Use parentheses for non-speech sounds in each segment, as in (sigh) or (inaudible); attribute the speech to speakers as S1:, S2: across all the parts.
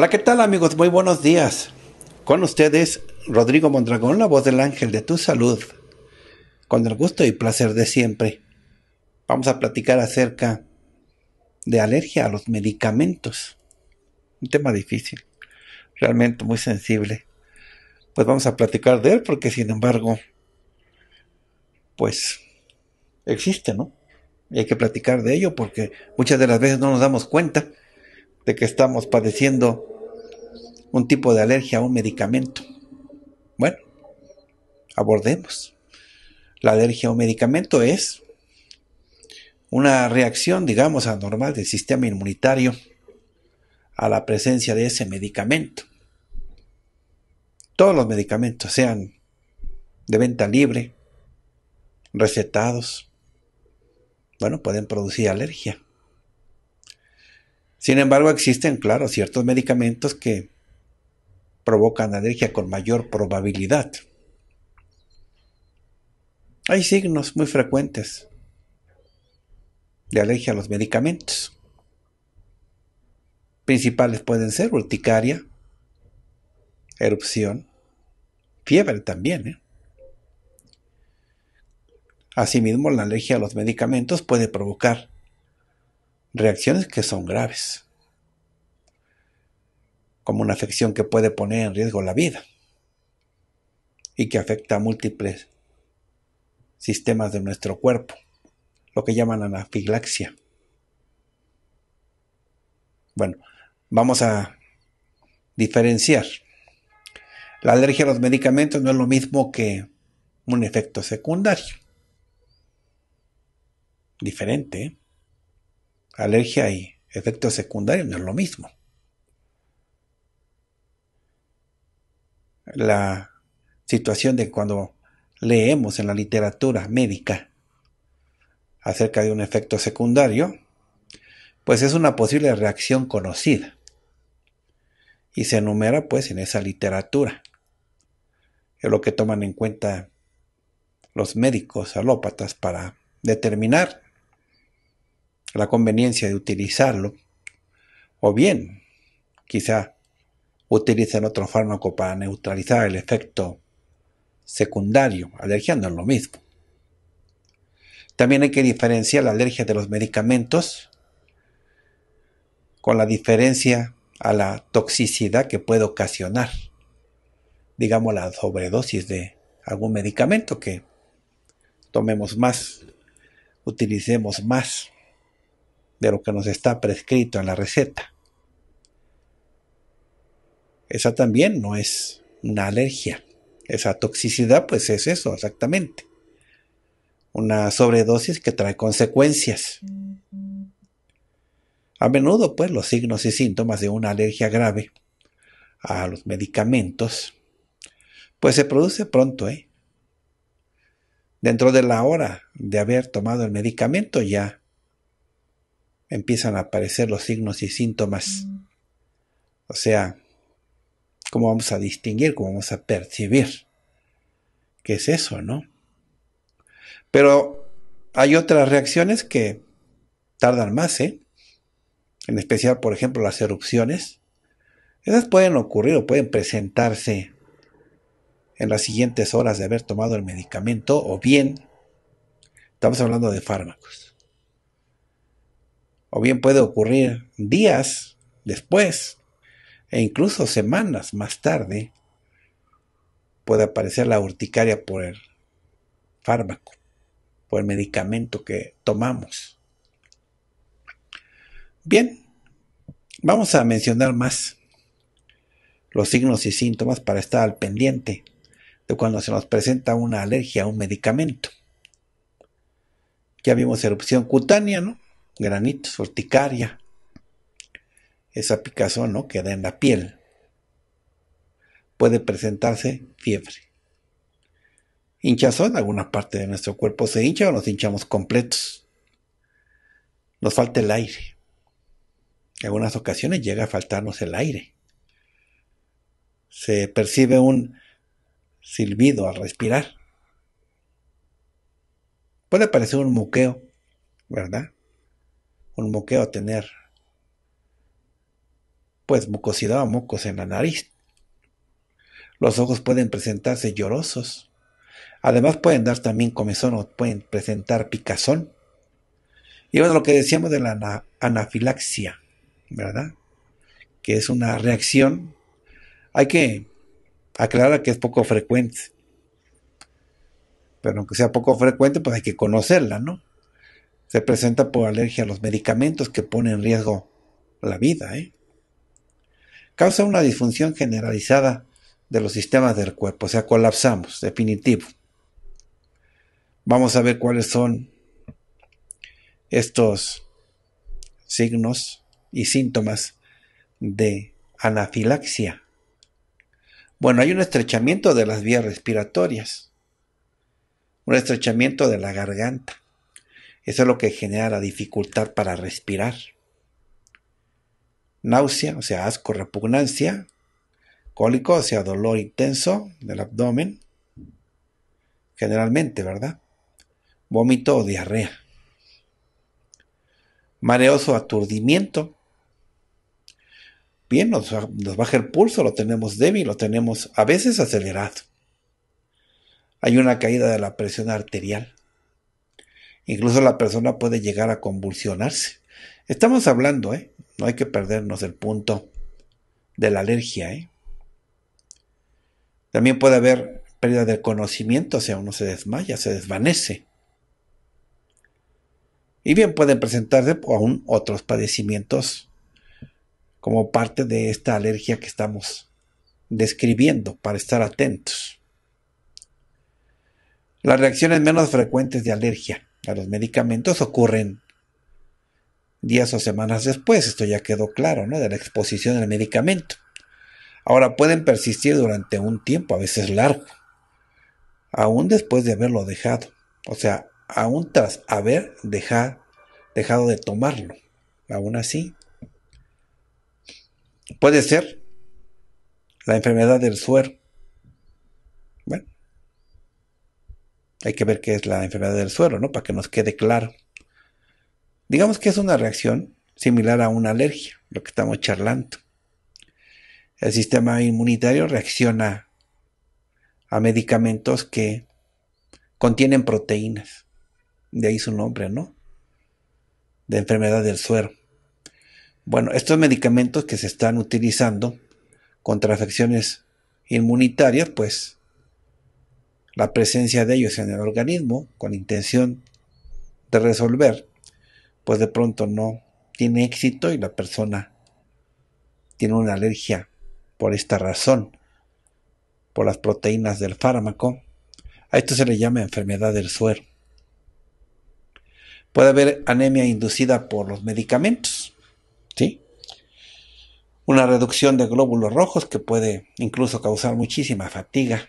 S1: Hola, ¿qué tal amigos? Muy buenos días. Con ustedes, Rodrigo Mondragón, la voz del ángel de tu salud. Con el gusto y placer de siempre, vamos a platicar acerca de alergia a los medicamentos. Un tema difícil, realmente muy sensible. Pues vamos a platicar de él porque sin embargo, pues existe, ¿no? Y hay que platicar de ello porque muchas de las veces no nos damos cuenta de que estamos padeciendo un tipo de alergia a un medicamento. Bueno, abordemos. La alergia a un medicamento es una reacción, digamos, anormal del sistema inmunitario a la presencia de ese medicamento. Todos los medicamentos, sean de venta libre, recetados, bueno, pueden producir alergia. Sin embargo, existen, claro, ciertos medicamentos que provocan alergia con mayor probabilidad. Hay signos muy frecuentes de alergia a los medicamentos. Principales pueden ser urticaria, erupción, fiebre también. ¿eh? Asimismo, la alergia a los medicamentos puede provocar reacciones que son graves como una afección que puede poner en riesgo la vida y que afecta a múltiples sistemas de nuestro cuerpo, lo que llaman anafilaxia. Bueno, vamos a diferenciar. La alergia a los medicamentos no es lo mismo que un efecto secundario. Diferente. ¿eh? Alergia y efecto secundario no es lo mismo. la situación de cuando leemos en la literatura médica acerca de un efecto secundario, pues es una posible reacción conocida. Y se enumera pues en esa literatura. Es lo que toman en cuenta los médicos alópatas para determinar la conveniencia de utilizarlo. O bien, quizá utilizan otro fármaco para neutralizar el efecto secundario. Alergia no es lo mismo. También hay que diferenciar la alergia de los medicamentos con la diferencia a la toxicidad que puede ocasionar, digamos, la sobredosis de algún medicamento que tomemos más, utilicemos más de lo que nos está prescrito en la receta. Esa también no es una alergia. Esa toxicidad pues es eso, exactamente. Una sobredosis que trae consecuencias. A menudo pues los signos y síntomas de una alergia grave a los medicamentos pues se produce pronto, ¿eh? Dentro de la hora de haber tomado el medicamento ya empiezan a aparecer los signos y síntomas. O sea, ¿Cómo vamos a distinguir? ¿Cómo vamos a percibir? ¿Qué es eso, no? Pero hay otras reacciones que tardan más, ¿eh? En especial, por ejemplo, las erupciones. Esas pueden ocurrir o pueden presentarse en las siguientes horas de haber tomado el medicamento o bien, estamos hablando de fármacos, o bien puede ocurrir días después e incluso semanas más tarde puede aparecer la urticaria por el fármaco, por el medicamento que tomamos. Bien, vamos a mencionar más los signos y síntomas para estar al pendiente de cuando se nos presenta una alergia a un medicamento. Ya vimos erupción cutánea, ¿no? Granitos, urticaria, esa picazón ¿no? queda en la piel. Puede presentarse fiebre. Hinchazón, alguna parte de nuestro cuerpo se hincha o nos hinchamos completos. Nos falta el aire. En algunas ocasiones llega a faltarnos el aire. Se percibe un silbido al respirar. Puede parecer un moqueo, ¿verdad? Un moqueo tener pues mucosidad o mucos en la nariz. Los ojos pueden presentarse llorosos. Además pueden dar también comezón o pueden presentar picazón. Y bueno, lo que decíamos de la anafilaxia, ¿verdad? Que es una reacción. Hay que aclarar que es poco frecuente. Pero aunque sea poco frecuente, pues hay que conocerla, ¿no? Se presenta por alergia a los medicamentos que ponen en riesgo la vida, ¿eh? causa una disfunción generalizada de los sistemas del cuerpo, o sea, colapsamos, definitivo. Vamos a ver cuáles son estos signos y síntomas de anafilaxia. Bueno, hay un estrechamiento de las vías respiratorias, un estrechamiento de la garganta. Eso es lo que genera la dificultad para respirar náusea, o sea, asco, repugnancia, cólico, o sea, dolor intenso del abdomen, generalmente, ¿verdad? Vómito o diarrea. Mareos aturdimiento. Bien, nos baja el pulso, lo tenemos débil, lo tenemos a veces acelerado. Hay una caída de la presión arterial. Incluso la persona puede llegar a convulsionarse. Estamos hablando, ¿eh? No hay que perdernos el punto de la alergia. ¿eh? También puede haber pérdida de conocimiento, o sea, uno se desmaya, se desvanece. Y bien pueden presentarse aún otros padecimientos como parte de esta alergia que estamos describiendo para estar atentos. Las reacciones menos frecuentes de alergia a los medicamentos ocurren días o semanas después. Esto ya quedó claro, ¿no? De la exposición del medicamento. Ahora pueden persistir durante un tiempo, a veces largo, aún después de haberlo dejado. O sea, aún tras haber dejado, dejado de tomarlo. Aún así, puede ser la enfermedad del suero. Bueno, hay que ver qué es la enfermedad del suero, ¿no? Para que nos quede claro. Digamos que es una reacción similar a una alergia, lo que estamos charlando. El sistema inmunitario reacciona a medicamentos que contienen proteínas. De ahí su nombre, ¿no? De enfermedad del suero. Bueno, estos medicamentos que se están utilizando contra afecciones inmunitarias, pues la presencia de ellos en el organismo con intención de resolver pues de pronto no tiene éxito y la persona tiene una alergia por esta razón, por las proteínas del fármaco. A esto se le llama enfermedad del suero. Puede haber anemia inducida por los medicamentos, ¿sí? Una reducción de glóbulos rojos que puede incluso causar muchísima fatiga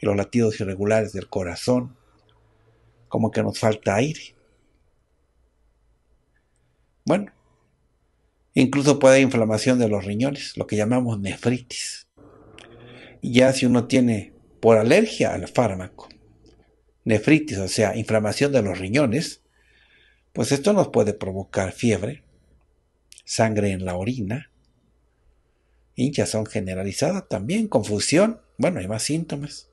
S1: y los latidos irregulares del corazón, como que nos falta aire. Bueno, incluso puede haber inflamación de los riñones, lo que llamamos nefritis. Ya si uno tiene por alergia al fármaco, nefritis, o sea, inflamación de los riñones, pues esto nos puede provocar fiebre, sangre en la orina, hinchazón generalizada también, confusión, bueno, hay más síntomas.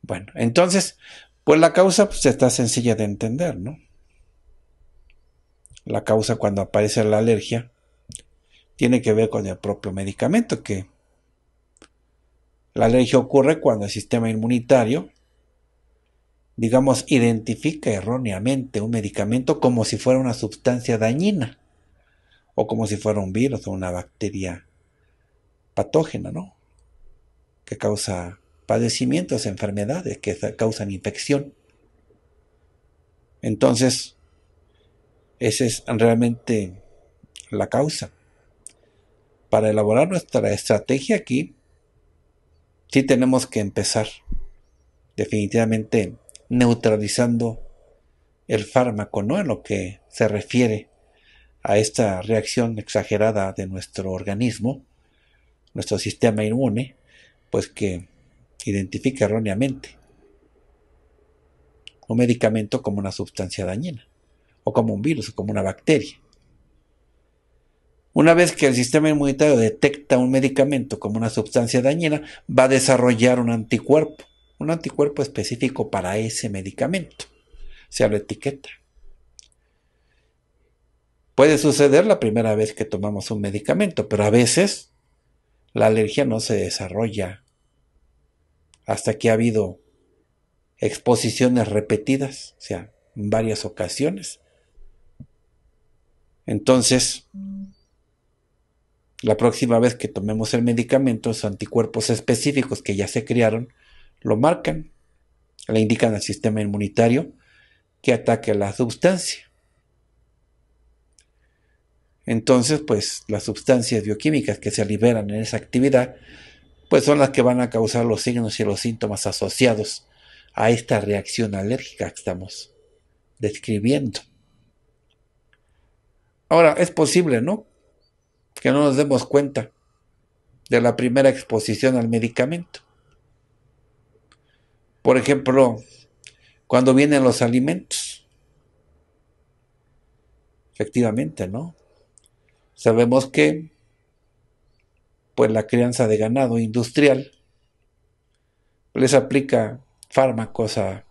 S1: Bueno, entonces, pues la causa pues, está sencilla de entender, ¿no? la causa cuando aparece la alergia, tiene que ver con el propio medicamento, que la alergia ocurre cuando el sistema inmunitario, digamos, identifica erróneamente un medicamento como si fuera una sustancia dañina, o como si fuera un virus o una bacteria patógena, ¿no? Que causa padecimientos, enfermedades que causan infección. Entonces, esa es realmente la causa. Para elaborar nuestra estrategia aquí, sí tenemos que empezar definitivamente neutralizando el fármaco, ¿no? En lo que se refiere a esta reacción exagerada de nuestro organismo, nuestro sistema inmune, pues que identifica erróneamente un medicamento como una sustancia dañina o como un virus o como una bacteria. Una vez que el sistema inmunitario detecta un medicamento como una sustancia dañina, va a desarrollar un anticuerpo, un anticuerpo específico para ese medicamento. Se lo etiqueta. Puede suceder la primera vez que tomamos un medicamento, pero a veces la alergia no se desarrolla hasta que ha habido exposiciones repetidas, o sea, en varias ocasiones. Entonces, la próxima vez que tomemos el medicamento, los anticuerpos específicos que ya se crearon lo marcan, le indican al sistema inmunitario que ataque a la sustancia. Entonces, pues las sustancias bioquímicas que se liberan en esa actividad, pues son las que van a causar los signos y los síntomas asociados a esta reacción alérgica que estamos describiendo. Ahora, es posible, ¿no? Que no nos demos cuenta de la primera exposición al medicamento. Por ejemplo, cuando vienen los alimentos. Efectivamente, ¿no? Sabemos que pues la crianza de ganado industrial les aplica fármacos a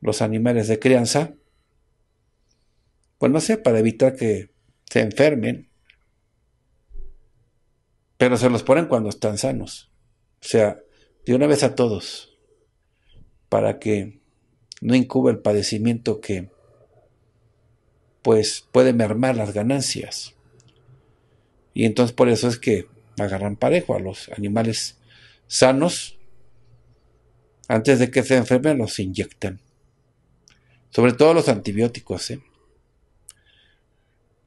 S1: los animales de crianza pues no sé, para evitar que se enfermen, pero se los ponen cuando están sanos. O sea, de una vez a todos, para que no incube el padecimiento que pues puede mermar las ganancias. Y entonces por eso es que agarran parejo a los animales sanos. Antes de que se enfermen los inyectan. Sobre todo los antibióticos. ¿eh?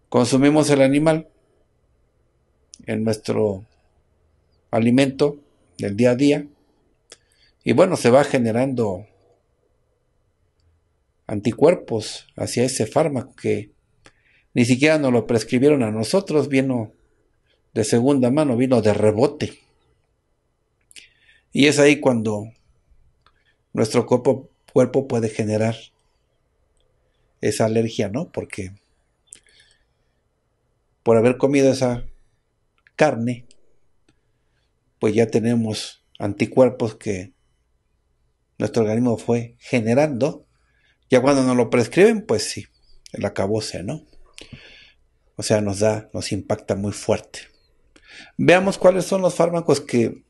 S1: consumimos el animal en nuestro alimento del día a día. Y bueno, se va generando anticuerpos hacia ese fármaco que ni siquiera nos lo prescribieron a nosotros, vino de segunda mano, vino de rebote. Y es ahí cuando nuestro cuerpo, puede generar esa alergia, ¿no? Porque por haber comido esa carne, pues ya tenemos anticuerpos que nuestro organismo fue generando. Ya cuando nos lo prescriben, pues sí, el acabose, ¿no? O sea, nos da, nos impacta muy fuerte. Veamos cuáles son los fármacos que,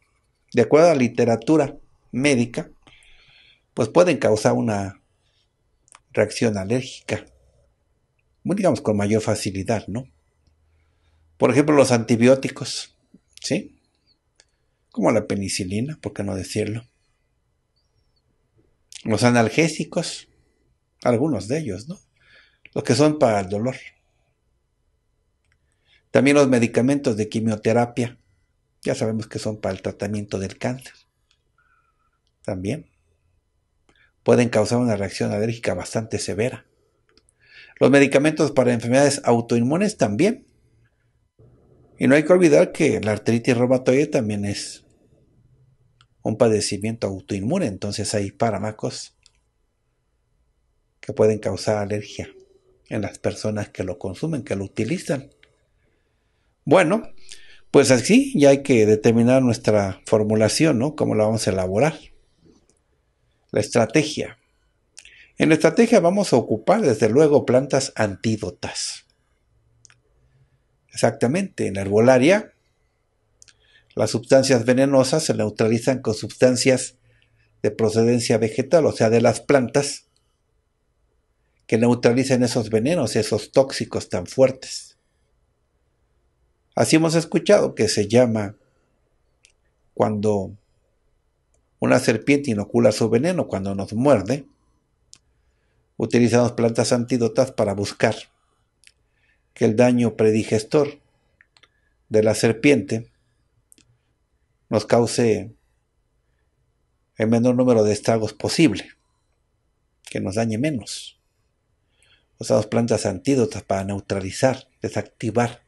S1: de acuerdo a la literatura médica, pues pueden causar una reacción alérgica. Digamos con mayor facilidad, ¿no? Por ejemplo, los antibióticos, ¿sí? Como la penicilina, ¿por qué no decirlo? Los analgésicos, algunos de ellos, ¿no? Los que son para el dolor. También los medicamentos de quimioterapia, ya sabemos que son para el tratamiento del cáncer. También pueden causar una reacción alérgica bastante severa. Los medicamentos para enfermedades autoinmunes también y no hay que olvidar que la artritis reumatoide también es un padecimiento autoinmune, entonces hay fármacos que pueden causar alergia en las personas que lo consumen, que lo utilizan. Bueno, pues así ya hay que determinar nuestra formulación, ¿no? Cómo la vamos a elaborar. La estrategia. En la estrategia vamos a ocupar, desde luego, plantas antídotas. Exactamente, en herbolaria las sustancias venenosas se neutralizan con sustancias de procedencia vegetal, o sea, de las plantas, que neutralizan esos venenos, esos tóxicos tan fuertes. Así hemos escuchado que se llama cuando una serpiente inocula su veneno, cuando nos muerde, utilizamos plantas antídotas para buscar que el daño predigestor de la serpiente nos cause el menor número de estragos posible, que nos dañe menos. Usamos plantas antídotas para neutralizar, desactivar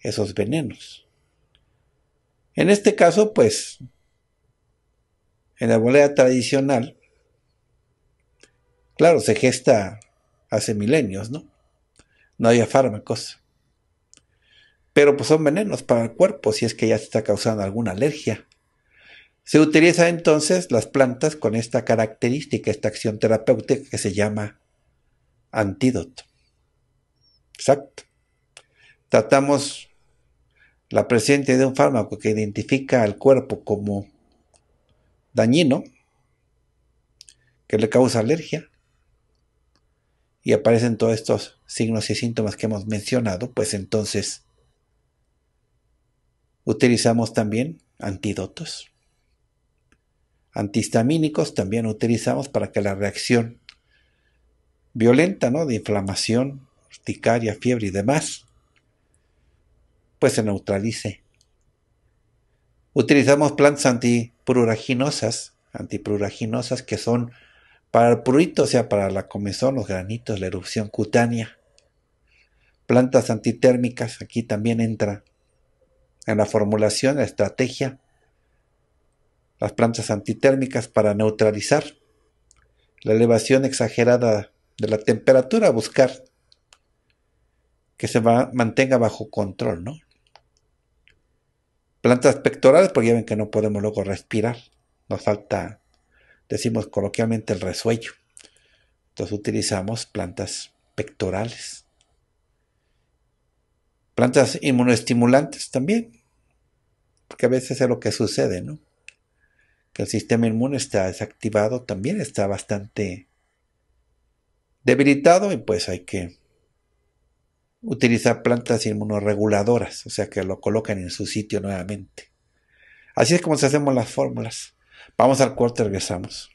S1: esos venenos. En este caso, pues, en la bolea tradicional, claro, se gesta hace milenios, ¿no? no había fármacos. Pero pues son venenos para el cuerpo si es que ya se está causando alguna alergia. Se utilizan entonces las plantas con esta característica, esta acción terapéutica que se llama antídoto. Exacto. Tratamos la presencia de un fármaco que identifica al cuerpo como dañino, que le causa alergia, y aparecen todos estos signos y síntomas que hemos mencionado, pues entonces utilizamos también antídotos. Antihistamínicos también utilizamos para que la reacción violenta, ¿no? De inflamación, urticaria, fiebre y demás, pues se neutralice. Utilizamos plantas antipruraginosas, antipruraginosas que son para el prurito, o sea, para la comezón, los granitos, la erupción cutánea. Plantas antitérmicas, aquí también entra en la formulación, la estrategia. Las plantas antitérmicas para neutralizar la elevación exagerada de la temperatura, buscar que se mantenga bajo control, ¿no? Plantas pectorales, porque ya ven que no podemos luego respirar, nos falta decimos coloquialmente el resuello. Entonces utilizamos plantas pectorales. Plantas inmunoestimulantes también, porque a veces es lo que sucede, ¿no? Que el sistema inmune está desactivado, también está bastante debilitado y pues hay que utilizar plantas inmunoreguladoras, o sea que lo colocan en su sitio nuevamente. Así es como se hacemos las fórmulas. Vamos al corte, regresamos.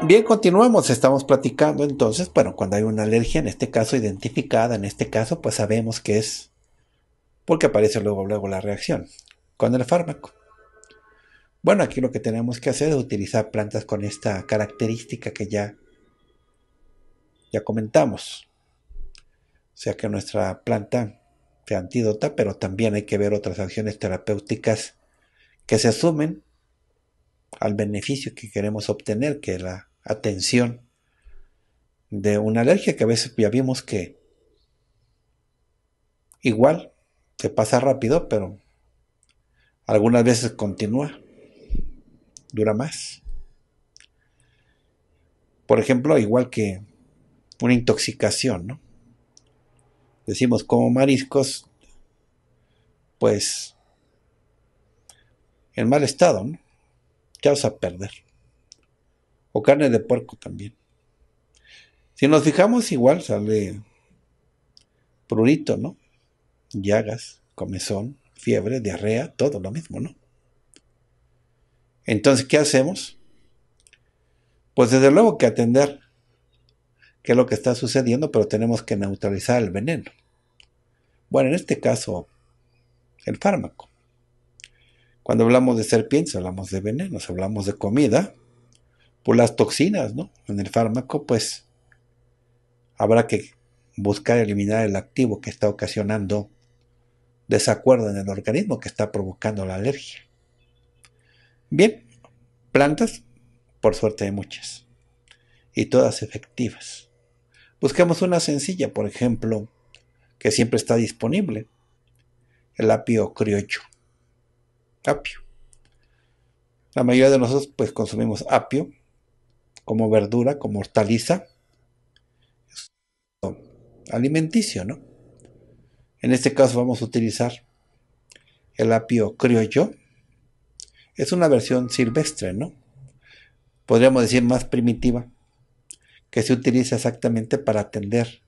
S1: Bien, continuamos. Estamos platicando entonces, bueno, cuando hay una alergia, en este caso identificada, en este caso, pues sabemos que es porque aparece luego, luego la reacción con el fármaco. Bueno, aquí lo que tenemos que hacer es utilizar plantas con esta característica que ya, ya comentamos. O sea que nuestra planta antídota, pero también hay que ver otras acciones terapéuticas que se asumen al beneficio que queremos obtener, que es la atención de una alergia que a veces ya vimos que igual se pasa rápido, pero algunas veces continúa, dura más. Por ejemplo, igual que una intoxicación, ¿no? decimos como mariscos, pues en mal estado, ¿no? ¿Qué a perder? O carne de puerco también. Si nos fijamos, igual sale prurito, ¿no? Llagas, comezón, fiebre, diarrea, todo lo mismo, ¿no? Entonces, ¿qué hacemos? Pues desde luego que atender qué es lo que está sucediendo, pero tenemos que neutralizar el veneno. Bueno, en este caso, el fármaco. Cuando hablamos de serpientes, hablamos de venenos, hablamos de comida, por pues las toxinas, ¿no? En el fármaco, pues habrá que buscar eliminar el activo que está ocasionando desacuerdo en el organismo que está provocando la alergia. Bien, plantas, por suerte hay muchas, y todas efectivas. Busquemos una sencilla, por ejemplo, que siempre está disponible, el apio criollo. Apio. La mayoría de nosotros pues consumimos apio como verdura, como hortaliza. alimenticio, ¿no? En este caso vamos a utilizar el apio criollo. Es una versión silvestre, ¿no? Podríamos decir más primitiva que se utiliza exactamente para atender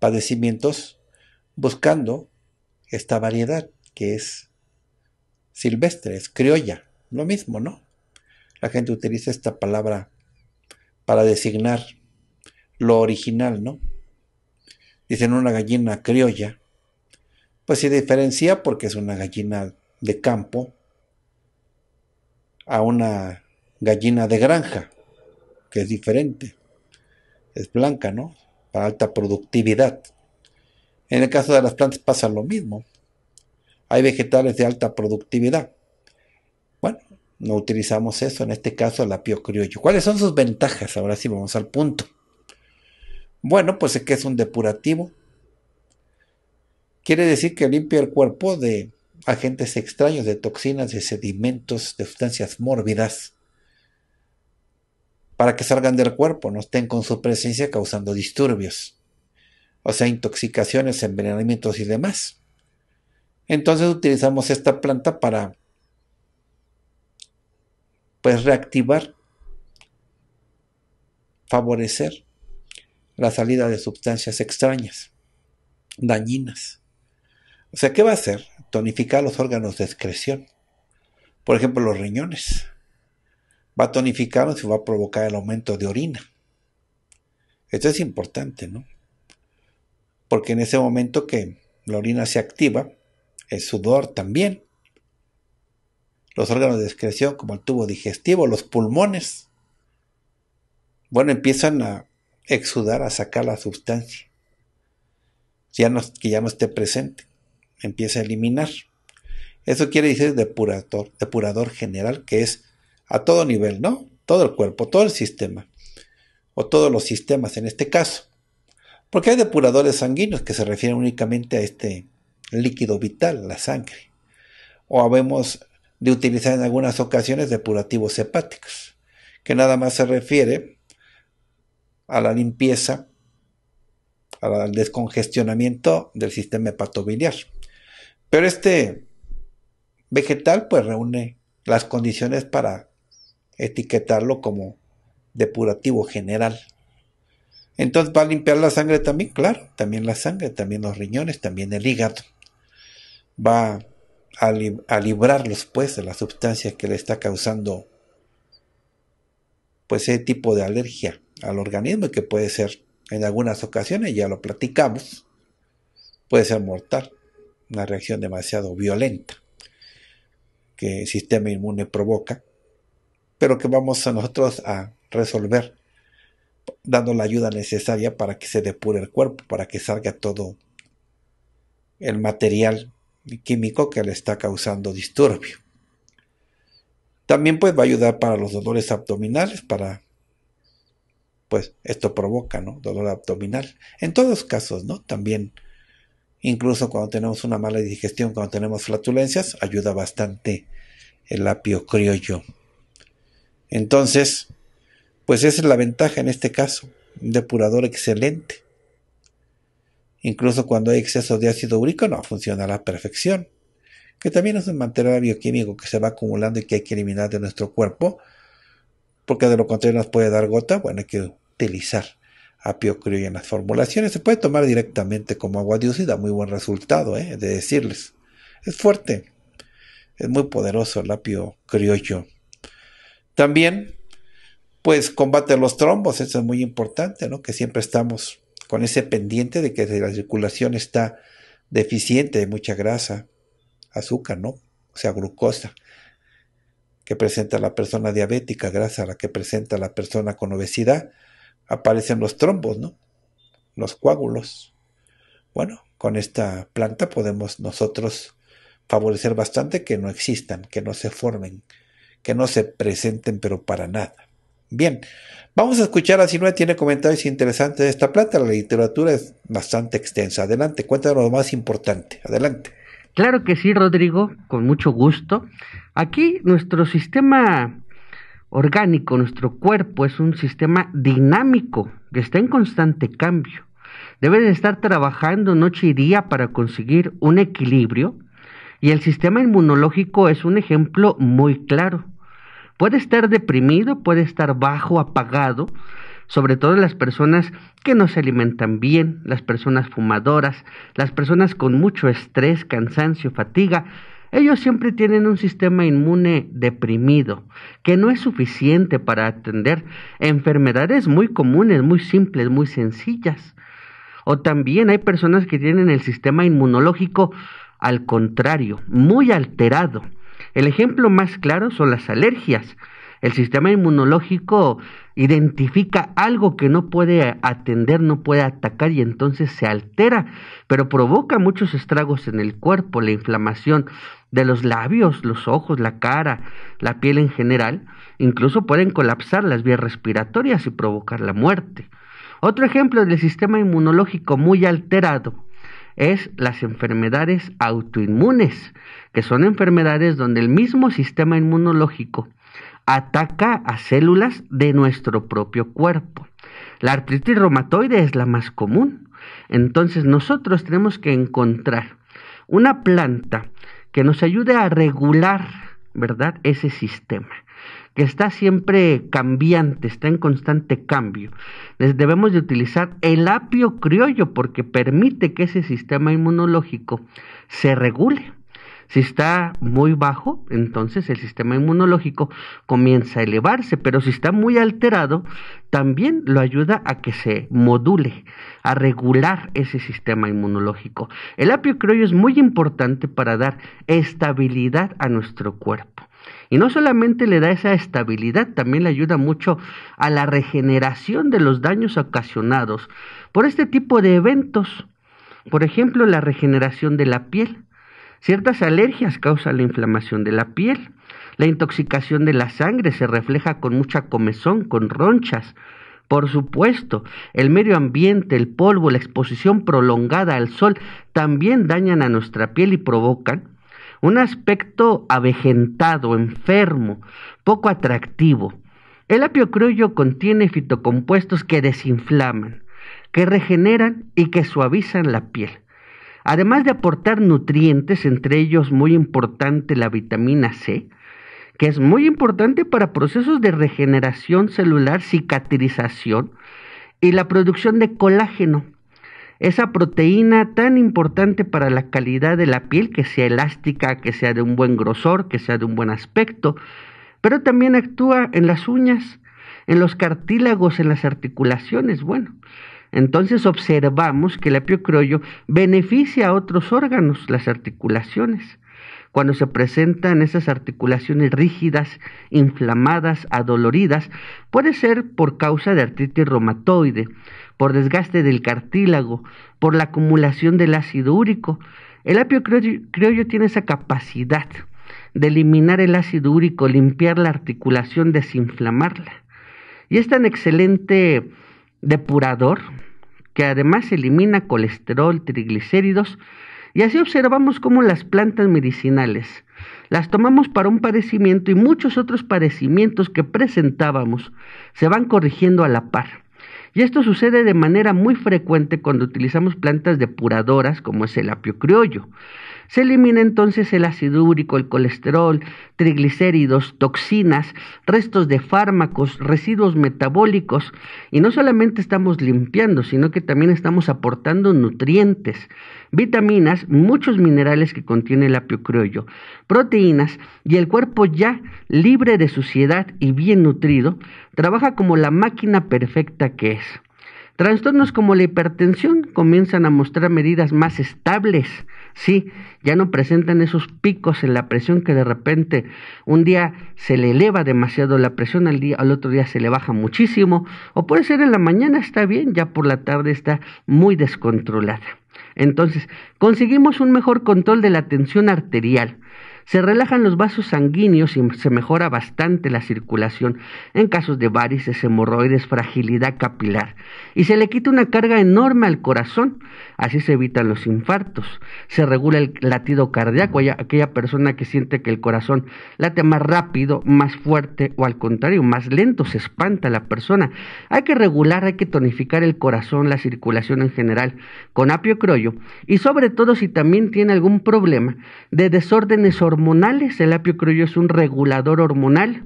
S1: padecimientos buscando esta variedad que es silvestre, es criolla, lo mismo, ¿no? La gente utiliza esta palabra para designar lo original, ¿no? Dicen una gallina criolla, pues se diferencia porque es una gallina de campo a una gallina de granja, que es diferente es blanca, ¿no? Para alta productividad. En el caso de las plantas pasa lo mismo. Hay vegetales de alta productividad. Bueno, no utilizamos eso, en este caso el apio criollo. ¿Cuáles son sus ventajas? Ahora sí vamos al punto. Bueno, pues es que es un depurativo. Quiere decir que limpia el cuerpo de agentes extraños, de toxinas, de sedimentos, de sustancias mórbidas para que salgan del cuerpo, no estén con su presencia causando disturbios, o sea, intoxicaciones, envenenamientos y demás. Entonces utilizamos esta planta para pues reactivar, favorecer la salida de sustancias extrañas, dañinas. O sea, ¿qué va a hacer? Tonificar los órganos de excreción, por ejemplo, los riñones va a tonificarnos y va a provocar el aumento de orina. Esto es importante, ¿no? Porque en ese momento que la orina se activa, el sudor también, los órganos de excreción como el tubo digestivo, los pulmones, bueno, empiezan a exudar, a sacar la sustancia, ya no, que ya no esté presente, empieza a eliminar. Eso quiere decir depurador, depurador general, que es a todo nivel, ¿no? Todo el cuerpo, todo el sistema, o todos los sistemas en este caso. Porque hay depuradores sanguíneos que se refieren únicamente a este líquido vital, la sangre. O habemos de utilizar en algunas ocasiones depurativos hepáticos, que nada más se refiere a la limpieza, al descongestionamiento del sistema hepatobiliar. Pero este vegetal pues reúne las condiciones para etiquetarlo como depurativo general. Entonces, ¿va a limpiar la sangre también? Claro, también la sangre, también los riñones, también el hígado. Va a, librarlos, pues, de la sustancia que le está causando, pues, ese tipo de alergia al organismo, que puede ser, en algunas ocasiones, ya lo platicamos, puede ser mortal, una reacción demasiado violenta que el sistema inmune provoca pero que vamos a nosotros a resolver, dando la ayuda necesaria para que se depure el cuerpo, para que salga todo el material químico que le está causando disturbio. También pues va a ayudar para los dolores abdominales, para pues esto provoca, ¿no? Dolor abdominal. En todos casos, ¿no? También, incluso cuando tenemos una mala digestión, cuando tenemos flatulencias, ayuda bastante el apio criollo. Entonces, pues esa es la ventaja en este caso, un depurador excelente. Incluso cuando hay exceso de ácido úrico no funciona a la perfección, que también es un material bioquímico que se va acumulando y que hay que eliminar de nuestro cuerpo, porque de lo contrario nos puede dar gota, bueno, hay que utilizar apio criollo en las formulaciones, se puede tomar directamente como agua diúcida, muy buen resultado, ¿eh? de decirles. Es fuerte, es muy poderoso el apio criollo. También, pues combate los trombos, eso es muy importante, ¿no? Que siempre estamos con ese pendiente de que la circulación está deficiente de mucha grasa, azúcar, ¿no? O sea, glucosa que presenta la persona diabética, grasa la que presenta la persona con obesidad, aparecen los trombos, ¿no? Los coágulos. Bueno, con esta planta podemos nosotros favorecer bastante que no existan, que no se formen, que no se presenten, pero para nada. Bien, vamos a escuchar a no tiene comentarios interesantes de esta plata, la literatura es bastante extensa. Adelante, cuéntanos lo más importante. Adelante.
S2: Claro que sí, Rodrigo, con mucho gusto. Aquí nuestro sistema orgánico, nuestro cuerpo es un sistema dinámico que está en constante cambio. Debe de estar trabajando noche y día para conseguir un equilibrio y el sistema inmunológico es un ejemplo muy claro. Puede estar deprimido, puede estar bajo, apagado, sobre todo las personas que no se alimentan bien, las personas fumadoras, las personas con mucho estrés, cansancio, fatiga. Ellos siempre tienen un sistema inmune deprimido, que no es suficiente para atender enfermedades muy comunes, muy simples, muy sencillas. O también hay personas que tienen el sistema inmunológico al contrario, muy alterado el ejemplo más claro son las alergias. El sistema inmunológico identifica algo que no puede atender, no puede atacar y entonces se altera, pero provoca muchos estragos en el cuerpo, la inflamación de los labios, los ojos, la cara, la piel en general, incluso pueden colapsar las vías respiratorias y provocar la muerte. Otro ejemplo del sistema inmunológico muy alterado es las enfermedades autoinmunes, que son enfermedades donde el mismo sistema inmunológico ataca a células de nuestro propio cuerpo. La artritis reumatoide es la más común. Entonces nosotros tenemos que encontrar una planta que nos ayude a regular, ¿verdad?, ese sistema que está siempre cambiante, está en constante cambio. Les debemos de utilizar el apio criollo porque permite que ese sistema inmunológico se regule. Si está muy bajo, entonces el sistema inmunológico comienza a elevarse, pero si está muy alterado, también lo ayuda a que se module, a regular ese sistema inmunológico. El apio criollo es muy importante para dar estabilidad a nuestro cuerpo. Y no solamente le da esa estabilidad, también le ayuda mucho a la regeneración de los daños ocasionados por este tipo de eventos. Por ejemplo, la regeneración de la piel. Ciertas alergias causan la inflamación de la piel. La intoxicación de la sangre se refleja con mucha comezón, con ronchas. Por supuesto, el medio ambiente, el polvo, la exposición prolongada al sol también dañan a nuestra piel y provocan un aspecto avejentado, enfermo, poco atractivo. El apio contiene fitocompuestos que desinflaman, que regeneran y que suavizan la piel. Además de aportar nutrientes, entre ellos muy importante la vitamina C, que es muy importante para procesos de regeneración celular, cicatrización y la producción de colágeno, esa proteína tan importante para la calidad de la piel, que sea elástica, que sea de un buen grosor, que sea de un buen aspecto, pero también actúa en las uñas, en los cartílagos, en las articulaciones. Bueno, entonces observamos que el apio beneficia a otros órganos, las articulaciones. Cuando se presentan esas articulaciones rígidas, inflamadas, adoloridas, puede ser por causa de artritis reumatoide, por desgaste del cartílago, por la acumulación del ácido úrico. El apio criollo, tiene esa capacidad de eliminar el ácido úrico, limpiar la articulación, desinflamarla. Y es tan excelente depurador que además elimina colesterol, triglicéridos, y así observamos cómo las plantas medicinales las tomamos para un padecimiento y muchos otros padecimientos que presentábamos se van corrigiendo a la par. Y esto sucede de manera muy frecuente cuando utilizamos plantas depuradoras como es el apio criollo. Se elimina entonces el ácido úrico, el colesterol, triglicéridos, toxinas, restos de fármacos, residuos metabólicos. Y no solamente estamos limpiando, sino que también estamos aportando nutrientes, vitaminas, muchos minerales que contiene el apio criollo, proteínas y el cuerpo ya libre de suciedad y bien nutrido, trabaja como la máquina perfecta que es. Trastornos como la hipertensión comienzan a mostrar medidas más estables, sí, ya no presentan esos picos en la presión que de repente un día se le eleva demasiado la presión, al, día, al otro día se le baja muchísimo, o puede ser en la mañana está bien, ya por la tarde está muy descontrolada. Entonces, conseguimos un mejor control de la tensión arterial se relajan los vasos sanguíneos y se mejora bastante la circulación en casos de varices, hemorroides, fragilidad capilar. Y se le quita una carga enorme al corazón. Así se evitan los infartos. Se regula el latido cardíaco. Aquella persona que siente que el corazón late más rápido, más fuerte o al contrario, más lento, se espanta la persona. Hay que regular, hay que tonificar el corazón, la circulación en general con apio croyo. Y sobre todo si también tiene algún problema de desórdenes hormonales, el apio criollo es un regulador hormonal.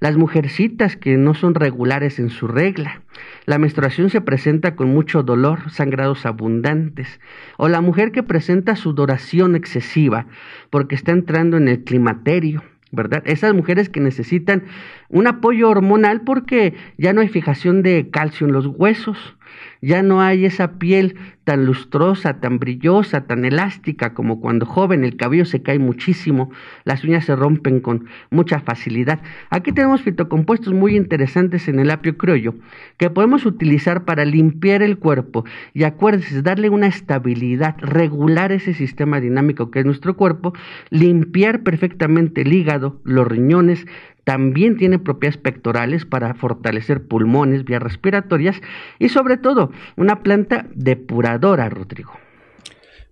S2: Las mujercitas que no son regulares en su regla. La menstruación se presenta con mucho dolor, sangrados abundantes. O la mujer que presenta sudoración excesiva porque está entrando en el climaterio. ¿verdad? Esas mujeres que necesitan un apoyo hormonal porque ya no hay fijación de calcio en los huesos, ya no hay esa piel tan lustrosa, tan brillosa, tan elástica como cuando joven, el cabello se cae muchísimo, las uñas se rompen con mucha facilidad. Aquí tenemos fitocompuestos muy interesantes en el apio criollo que podemos utilizar para limpiar el cuerpo y acuérdense, darle una estabilidad, regular ese sistema dinámico que es nuestro cuerpo, limpiar perfectamente el hígado, los riñones, también tiene propiedades pectorales para fortalecer pulmones, vía respiratorias y sobre todo una planta depuradora, Rodrigo.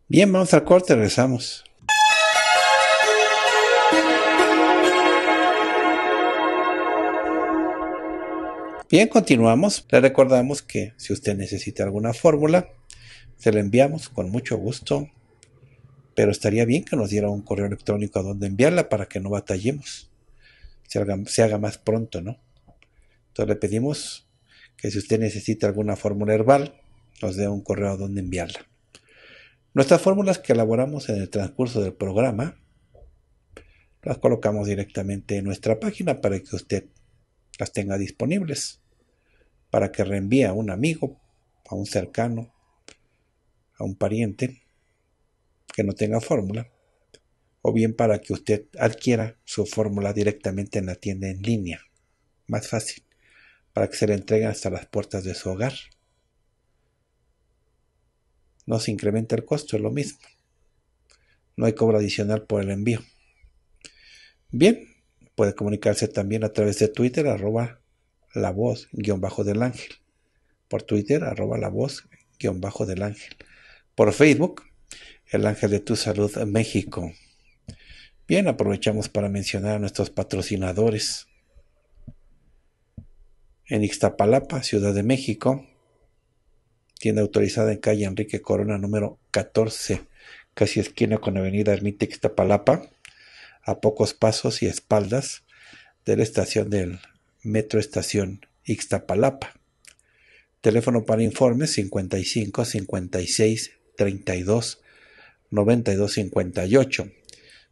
S1: Bien, vamos al corte, regresamos. Bien, continuamos. Le recordamos que si usted necesita alguna fórmula, se la enviamos con mucho gusto, pero estaría bien que nos diera un correo electrónico a donde enviarla para que no batallemos se haga, más pronto, ¿no? Entonces le pedimos que si usted necesita alguna fórmula herbal, nos dé un correo donde enviarla. Nuestras fórmulas que elaboramos en el transcurso del programa las colocamos directamente en nuestra página para que usted las tenga disponibles, para que reenvíe a un amigo, a un cercano, a un pariente que no tenga fórmula o bien para que usted adquiera su fórmula directamente en la tienda en línea. Más fácil, para que se le entregue hasta las puertas de su hogar. No se incrementa el costo, es lo mismo. No hay cobro adicional por el envío. Bien, puede comunicarse también a través de Twitter, arroba la voz, guión bajo del ángel. Por Twitter, arroba la voz, guión bajo del ángel. Por Facebook, el ángel de tu salud México. Bien, aprovechamos para mencionar a nuestros patrocinadores. En Ixtapalapa, Ciudad de México, tienda autorizada en calle Enrique Corona número 14, casi esquina con Avenida Ermita Ixtapalapa, a pocos pasos y espaldas de la estación del Metro Estación Ixtapalapa. Teléfono para informes 55 56 32 92 58.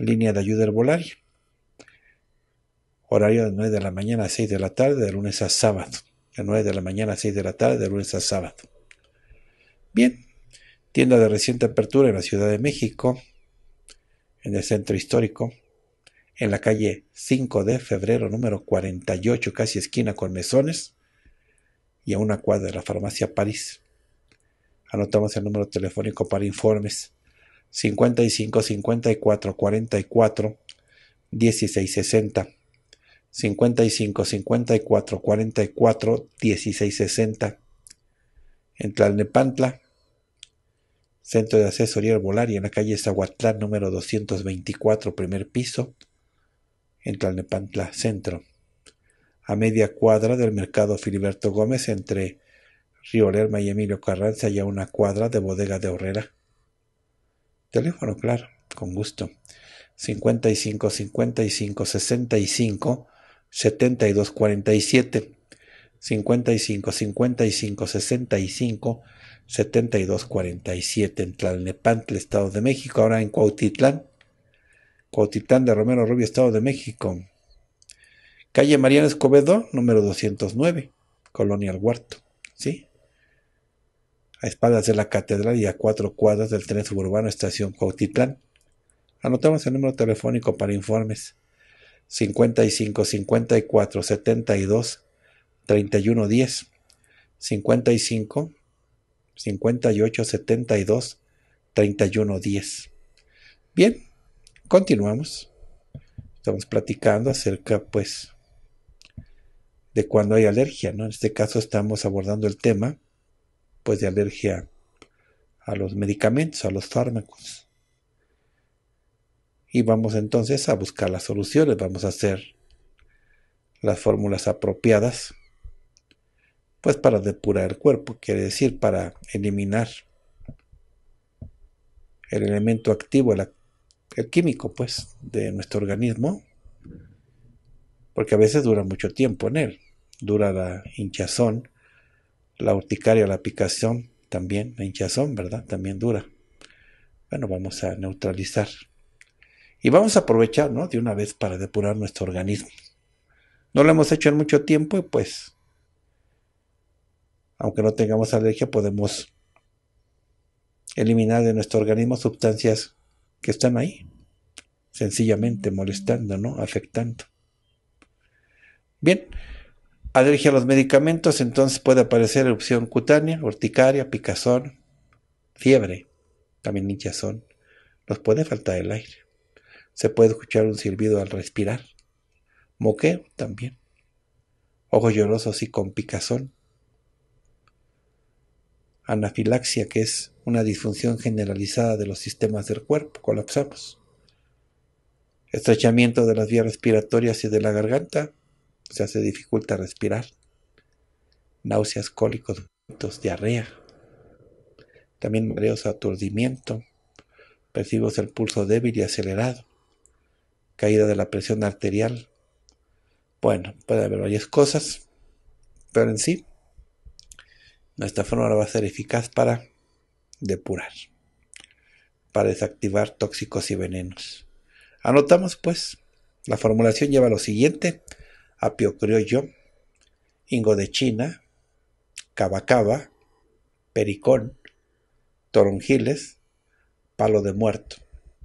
S1: Línea de ayuda herbolaria. Horario de 9 de la mañana a 6 de la tarde, de lunes a sábado. De 9 de la mañana a 6 de la tarde, de lunes a sábado. Bien, tienda de reciente apertura en la Ciudad de México, en el centro histórico, en la calle 5 de febrero, número 48, casi esquina con mesones, y a una cuadra de la farmacia París. Anotamos el número telefónico para informes 55 54 44 16 60. 55 54 44 16 60. En Tlalnepantla, Centro de Asesoría Herbolaria en la calle Zahuatlán número 224, primer piso, en Tlalnepantla Centro. A media cuadra del mercado Filiberto Gómez entre Río Lerma y Emilio Carranza y a una cuadra de Bodega de Horrera. Teléfono, claro, con gusto. 55 55 65 72 47. 55 55 65 72 47 en Tlalnepantle, Estado de México. Ahora en Cuautitlán. Cuautitlán de Romero Rubio, Estado de México. Calle mariana Escobedo, número 209, Colonia El Huerto. ¿Sí? a espaldas de la catedral y a cuatro cuadras del tren suburbano Estación Cuautitlán. Anotamos el número telefónico para informes 55 54 72 31 10 55 58 72 31 10. Bien, continuamos. Estamos platicando acerca pues de cuando hay alergia, ¿no? En este caso estamos abordando el tema pues, de alergia a los medicamentos, a los fármacos. Y vamos entonces a buscar las soluciones, vamos a hacer las fórmulas apropiadas, pues para depurar el cuerpo, quiere decir para eliminar el elemento activo, el, el químico, pues, de nuestro organismo, porque a veces dura mucho tiempo en él, dura la hinchazón, la urticaria, la picación, también, la hinchazón, ¿verdad? También dura. Bueno, vamos a neutralizar. Y vamos a aprovechar, ¿no? De una vez para depurar nuestro organismo. No lo hemos hecho en mucho tiempo y pues, aunque no tengamos alergia, podemos eliminar de nuestro organismo sustancias que están ahí, sencillamente molestando, ¿no? Afectando. Bien, alergia a los medicamentos, entonces puede aparecer erupción cutánea, urticaria, picazón, fiebre, también hinchazón. Nos puede faltar el aire. Se puede escuchar un silbido al respirar. Moqueo también. Ojos llorosos y con picazón. Anafilaxia, que es una disfunción generalizada de los sistemas del cuerpo. Colapsamos. Estrechamiento de las vías respiratorias y de la garganta, pues, se hace dificulta respirar, náuseas, cólicos, diarrea, también mareos, aturdimiento, percibimos el pulso débil y acelerado, caída de la presión arterial. Bueno, puede haber varias cosas, pero en sí, nuestra fórmula va a ser eficaz para depurar, para desactivar tóxicos y venenos. Anotamos pues, la formulación lleva lo siguiente, apio criollo, ingo de China, cabacaba, pericón, toronjiles, palo de muerto.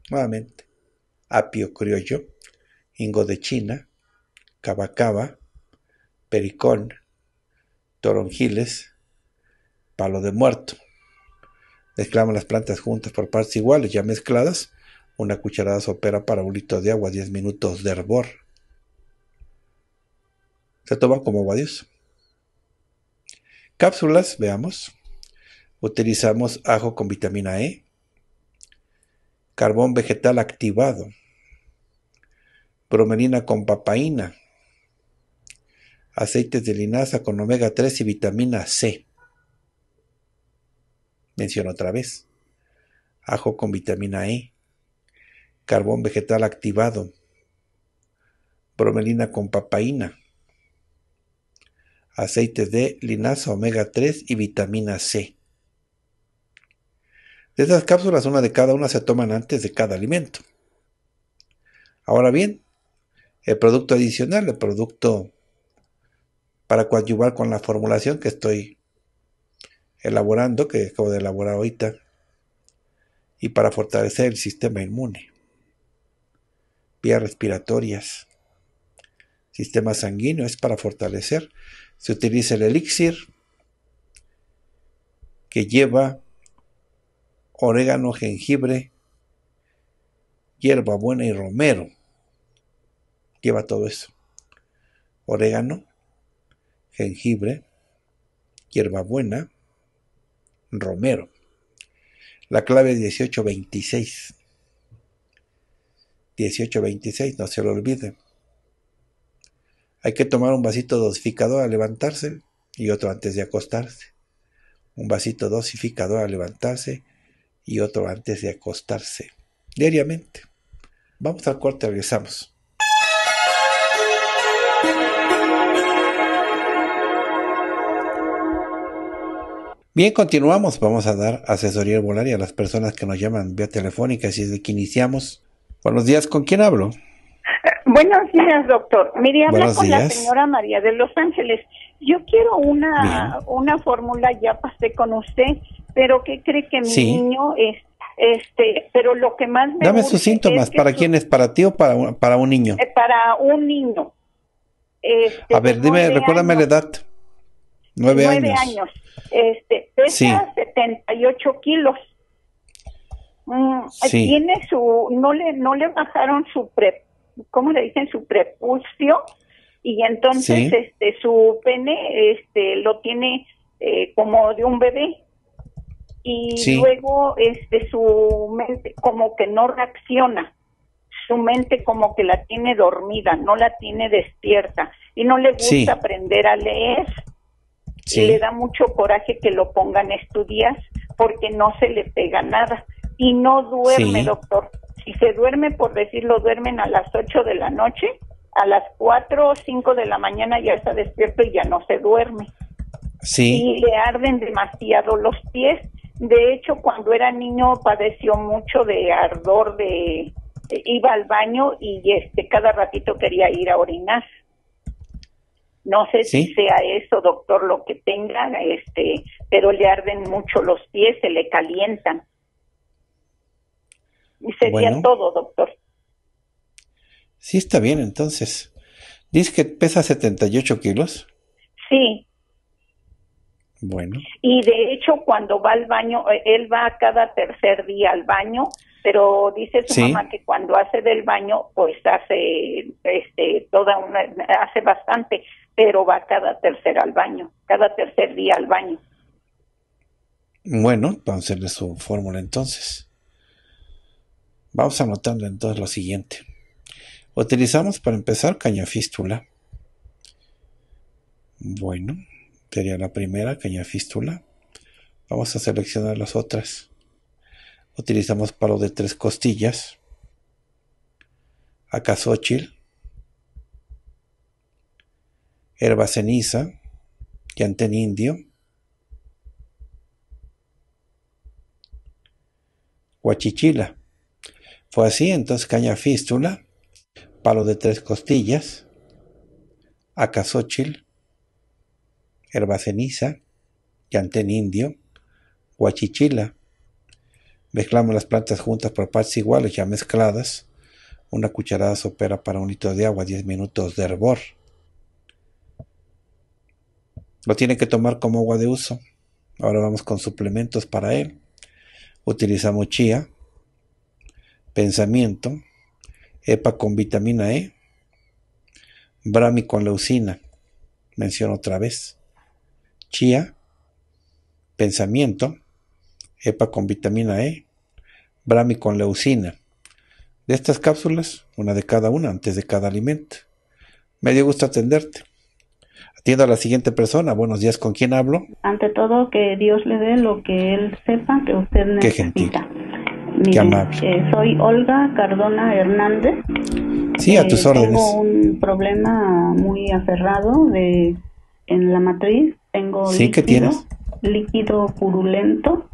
S1: Nuevamente, apio criollo, ingo de China, cabacaba, pericón, toronjiles, palo de muerto. Mezclamos las plantas juntas por partes iguales, ya mezcladas. Una cucharada sopera para un litro de agua, 10 minutos de hervor se toman como guadios. Cápsulas, veamos. Utilizamos ajo con vitamina E, carbón vegetal activado, bromelina con papaína, aceites de linaza con omega 3 y vitamina C. Menciono otra vez. Ajo con vitamina E, carbón vegetal activado, bromelina con papaína, Aceites de linaza omega 3 y vitamina C. De estas cápsulas, una de cada una se toman antes de cada alimento. Ahora bien, el producto adicional, el producto para coadyuvar con la formulación que estoy elaborando, que acabo de elaborar ahorita, y para fortalecer el sistema inmune, vías respiratorias, sistema sanguíneo, es para fortalecer. Se utiliza el elixir que lleva orégano, jengibre, hierbabuena buena y romero. Lleva todo eso. Orégano, jengibre, hierbabuena, romero. La clave 1826. 1826, no se lo olvide. Hay que tomar un vasito dosificador al levantarse y otro antes de acostarse. Un vasito dosificador al levantarse y otro antes de acostarse. Diariamente. Vamos al corte, regresamos. Bien, continuamos. Vamos a dar asesoría herbolaria a las personas que nos llaman vía telefónica. si es de que iniciamos. Buenos días, ¿con quién hablo?
S3: Buenos días, doctor. Mire, habla con la señora María de Los Ángeles. Yo quiero una, fórmula, ya pasé con usted, pero ¿qué cree que mi niño es? Este, pero lo que más me Dame sus síntomas, ¿para quién es?
S1: ¿Para ti o para un, para un niño?
S3: Eh, para un niño. Este, a ver, dime, recuérdame la
S1: edad. Nueve, nueve
S3: años. Este, pesa 78 kilos. Mm, tiene su, no le, no le bajaron su prep ¿cómo le dicen? Su prepucio y entonces este su pene este lo tiene eh, como de un bebé y luego este su mente como que no reacciona su mente como que la tiene dormida, no la tiene despierta y no le gusta aprender a leer. Y le da mucho coraje que lo pongan a estudiar porque no se le pega nada y no duerme, doctor si se duerme, por decirlo, duermen a las 8 de la noche, a las 4 o 5 de la mañana ya está despierto y ya no se duerme. Sí. Y le arden demasiado los pies. De hecho, cuando era niño padeció mucho de ardor de iba al baño y este cada ratito quería ir a orinar. No sé si sea eso, doctor, lo que tenga, este, pero le arden mucho los pies, se le calientan. Y sería todo, doctor.
S1: Sí, está bien, entonces. Dice que pesa 78 kilos. Sí. Bueno.
S3: Y de hecho, cuando va al baño, eh, él va cada tercer día al baño, pero dice su mamá que cuando hace del baño, pues hace este, toda una, hace bastante, pero va cada tercer al baño, cada tercer día al baño.
S1: Bueno, vamos a hacerle su fórmula entonces. Vamos anotando entonces lo siguiente. Utilizamos para empezar caña fístula. Bueno, sería la primera caña fístula. Vamos a seleccionar las otras. Utilizamos palo de tres costillas. Acazóchil. Herba ceniza. Llantén indio. Huachichila. Fue así entonces caña fístula, palo de tres costillas, acazóchil, ceniza, llantén indio, guachichila. Mezclamos las plantas juntas por partes iguales, ya mezcladas. Una cucharada sopera para un litro de agua, 10 minutos de hervor. Lo tiene que tomar como agua de uso. Ahora vamos con suplementos para él. Utilizamos chía, pensamiento, EPA con vitamina E, brami con leucina, menciono otra vez, chía, pensamiento, EPA con vitamina E, brami con leucina. De estas cápsulas, una de cada una antes de cada alimento. Me dio gusto atenderte. Atiendo a la siguiente persona. Buenos días, ¿con quién hablo?
S4: Ante todo, que Dios le dé lo que él sepa que usted necesita. Eh, soy Olga Cardona Hernández.
S1: Sí, a eh, tus órdenes. Tengo
S4: un problema muy aferrado de en la matriz. Tengo ¿Sí? líquido, ¿Qué tienes? líquido purulento.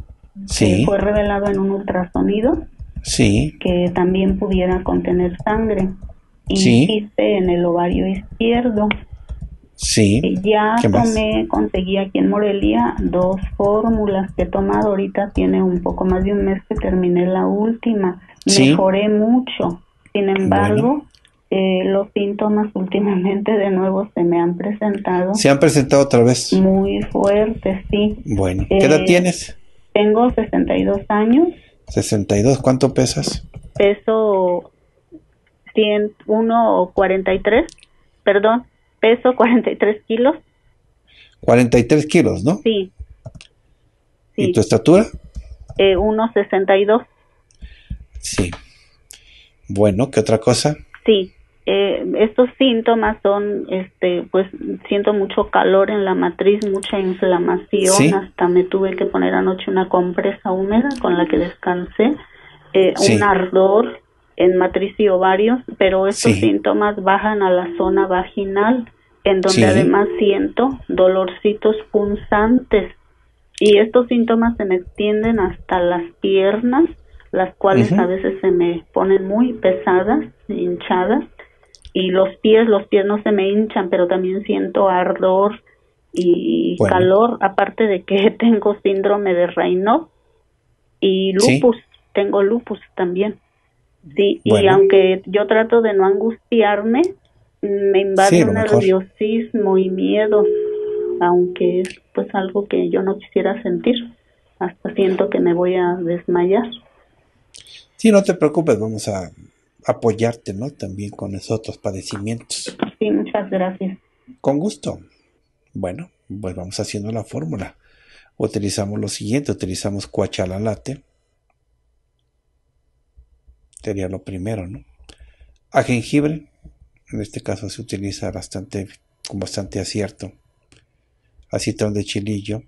S4: Sí. Que fue revelado en un ultrasonido. Sí. Que también pudiera contener sangre.
S3: Y sí.
S4: en el ovario izquierdo.
S3: Sí. Ya tomé,
S4: conseguí aquí en Morelia dos fórmulas que he tomado. Ahorita tiene un poco más de un mes que terminé la última. Mejoré mucho. Sin embargo, eh, los síntomas (laughs) últimamente de nuevo se me han presentado. Se
S1: han presentado otra vez. Muy
S4: fuerte, sí.
S1: Bueno, ¿qué edad eh, tienes?
S4: Tengo 62 años.
S1: 62, ¿cuánto pesas?
S4: Peso 143, perdón peso 43 (laughs) kilos.
S1: 43 kilos, ¿no? Sí. ¿Y tu estatura?
S4: Eh, 1,62.
S1: Sí. Bueno, ¿qué otra cosa?
S4: Sí. Eh, estos síntomas son, este, pues siento mucho calor en la matriz, mucha inflamación, hasta me tuve que poner anoche una compresa húmeda con la que descansé, eh, un ardor, en matriz y ovarios, pero estos síntomas bajan a la zona vaginal, en donde además siento dolorcitos punzantes. Y estos síntomas se me extienden hasta las piernas, las cuales a veces se me ponen muy pesadas, hinchadas. Y los pies, los pies no se me hinchan, pero también siento ardor y calor, aparte de que (laughs) tengo síndrome de Raynaud y lupus, tengo lupus también. Sí, y aunque yo trato de no angustiarme, me invade nerviosismo y miedo, aunque es pues algo que yo no quisiera sentir. Hasta siento que me voy a desmayar.
S1: Sí, no te preocupes, vamos a apoyarte, ¿no? También con esos otros padecimientos.
S4: Sí, muchas gracias.
S1: Con gusto. Bueno, pues vamos haciendo la fórmula. Utilizamos lo siguiente, utilizamos cuachalalate sería lo primero, ¿no? A jengibre, en este caso se utiliza bastante, con bastante acierto. Acitrón de chilillo.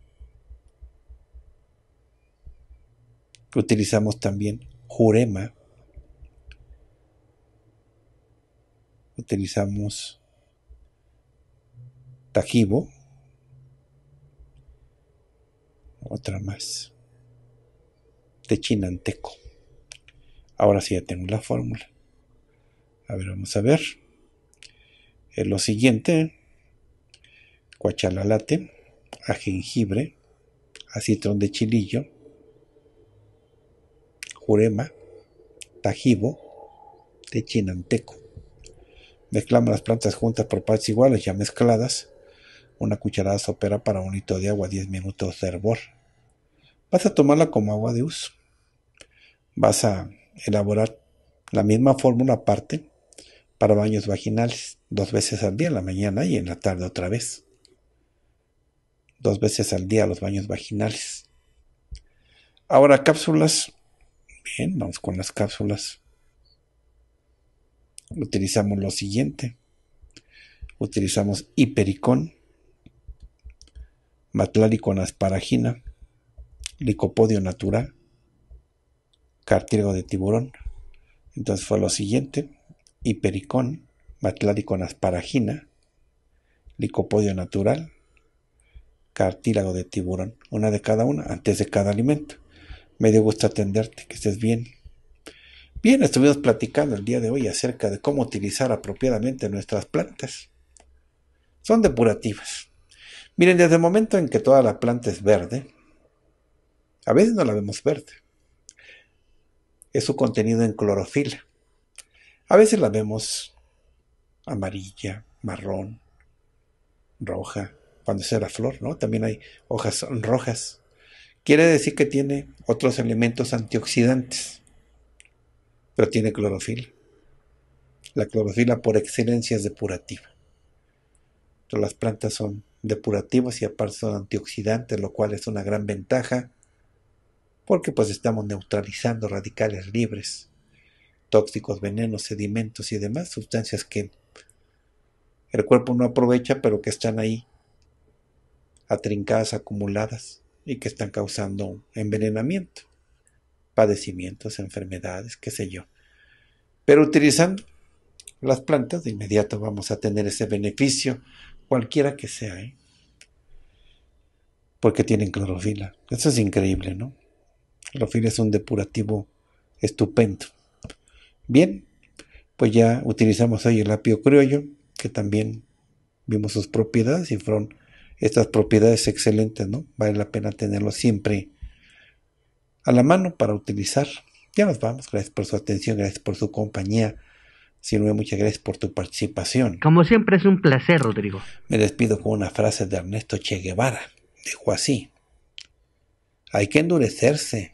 S1: Utilizamos también jurema. Utilizamos tajibo. Otra más. De chinanteco. Ahora sí ya tengo la fórmula. A ver, vamos a ver. Es lo siguiente. Cuachalalate, a jengibre, a de chilillo, jurema, tajibo, techinanteco. Mezclamos las plantas juntas por partes iguales, ya mezcladas. Una cucharada sopera para un litro de agua, 10 minutos de hervor. Vas a tomarla como agua de uso. Vas a elaborar la misma fórmula aparte para baños vaginales, dos veces al día, en la mañana y en la tarde otra vez. Dos veces al día los baños vaginales. Ahora cápsulas. Bien, vamos con las cápsulas. Utilizamos lo siguiente. Utilizamos hipericón, asparagina licopodio natural, cartílago de tiburón. Entonces fue lo siguiente, hipericón, matládico asparagina, licopodio natural, cartílago de tiburón, una de cada una, antes de cada alimento. Me dio gusto atenderte, que estés bien. Bien, estuvimos platicando el día de hoy acerca de cómo utilizar apropiadamente nuestras plantas. Son depurativas. Miren, desde el momento en que toda la planta es verde, a veces no la vemos verde es su contenido en clorofila. A veces la vemos amarilla, marrón, roja, cuando es la flor, ¿no? También hay hojas rojas. Quiere decir que tiene otros elementos antioxidantes, pero tiene clorofila. La clorofila por excelencia es depurativa. las plantas son depurativas y aparte son antioxidantes, lo cual es una gran ventaja porque pues estamos neutralizando radicales libres, tóxicos, venenos, sedimentos y demás, sustancias que el cuerpo no aprovecha, pero que están ahí atrincadas, acumuladas y que están causando envenenamiento, padecimientos, enfermedades, qué sé yo. Pero utilizando las plantas, de inmediato vamos a tener ese beneficio, cualquiera que sea, ¿eh? porque tienen clorofila. Eso es increíble, ¿no? fin, es un depurativo estupendo. Bien, pues ya utilizamos hoy el apio criollo, que también vimos sus propiedades y fueron estas propiedades excelentes, ¿no? Vale la pena tenerlo siempre a la mano para utilizar. Ya nos vamos, gracias por su atención, gracias por su compañía. duda, muchas gracias por tu participación. Como siempre es un placer, Rodrigo. Me despido con una frase de Ernesto Che Guevara. Dijo así, hay que endurecerse